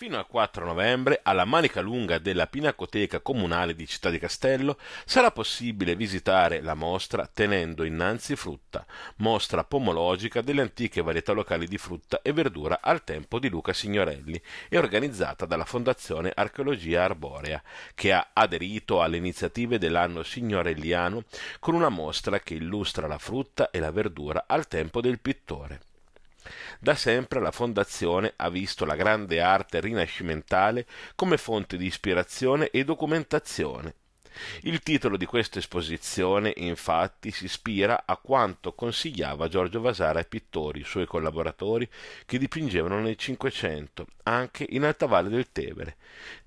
Fino al 4 novembre, alla Manica Lunga della Pinacoteca Comunale di Città di Castello, sarà possibile visitare la mostra Tenendo innanzi frutta, mostra pomologica delle antiche varietà locali di frutta e verdura al tempo di Luca Signorelli e organizzata dalla Fondazione Archeologia Arborea, che ha aderito alle iniziative dell'anno signorelliano con una mostra che illustra la frutta e la verdura al tempo del pittore. Da sempre la fondazione ha visto la grande arte rinascimentale come fonte di ispirazione e documentazione il titolo di questa esposizione, infatti, si ispira a quanto consigliava Giorgio Vasari ai pittori, suoi collaboratori, che dipingevano nel Cinquecento, anche in alta valle del Tevere,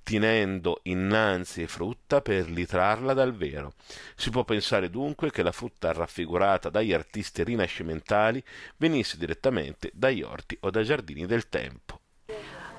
tinendo innanzi frutta per litrarla dal vero. Si può pensare dunque che la frutta raffigurata dagli artisti rinascimentali venisse direttamente dagli orti o dai giardini del tempo.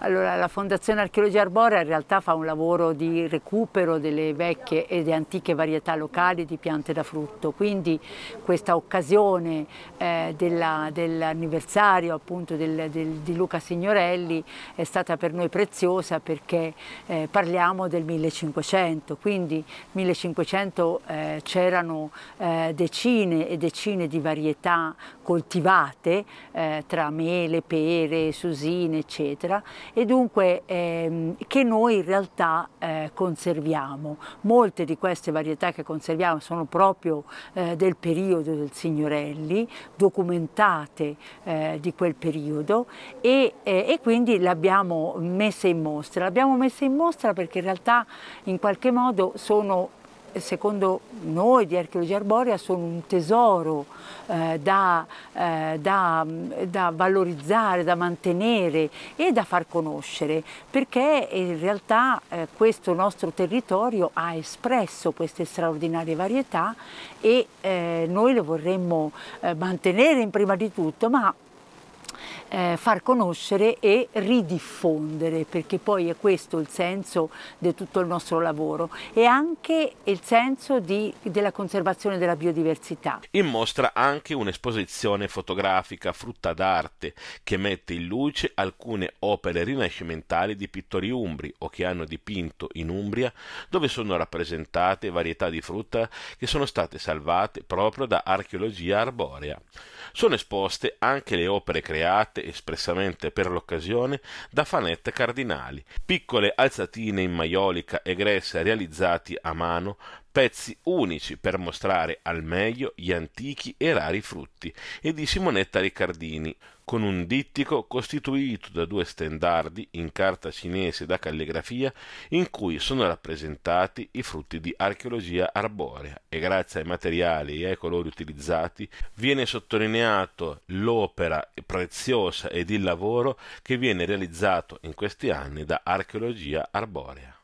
Allora, la Fondazione Archeologia Arborea in realtà fa un lavoro di recupero delle vecchie ed antiche varietà locali di piante da frutto, quindi questa occasione eh, dell'anniversario dell del, del, di Luca Signorelli è stata per noi preziosa perché eh, parliamo del 1500, quindi 1500 eh, c'erano eh, decine e decine di varietà coltivate eh, tra mele, pere, susine eccetera e dunque ehm, che noi in realtà eh, conserviamo. Molte di queste varietà che conserviamo sono proprio eh, del periodo del Signorelli, documentate eh, di quel periodo e, eh, e quindi le abbiamo messe in mostra. L'abbiamo messa in mostra perché in realtà in qualche modo sono secondo noi di archeologia arborea sono un tesoro eh, da, eh, da, da, valorizzare, da mantenere e da far conoscere, perché in realtà eh, questo nostro territorio ha espresso queste straordinarie varietà e eh, noi le vorremmo eh, mantenere in prima di tutto, ma eh, far conoscere e ridiffondere, perché poi è questo il senso di tutto il nostro lavoro e anche il senso di, della conservazione della biodiversità. In mostra anche un'esposizione fotografica frutta d'arte che mette in luce alcune opere rinascimentali di pittori umbri o che hanno dipinto in Umbria, dove sono rappresentate varietà di frutta che sono state salvate proprio da archeologia arborea. Sono esposte anche le opere create realizzate espressamente per l'occasione da fanette cardinali, piccole alzatine in maiolica egressa realizzati a mano pezzi unici per mostrare al meglio gli antichi e rari frutti, e di Simonetta Riccardini, con un dittico costituito da due stendardi in carta cinese da calligrafia in cui sono rappresentati i frutti di archeologia arborea e grazie ai materiali e ai colori utilizzati viene sottolineato l'opera preziosa ed il lavoro che viene realizzato in questi anni da archeologia arborea.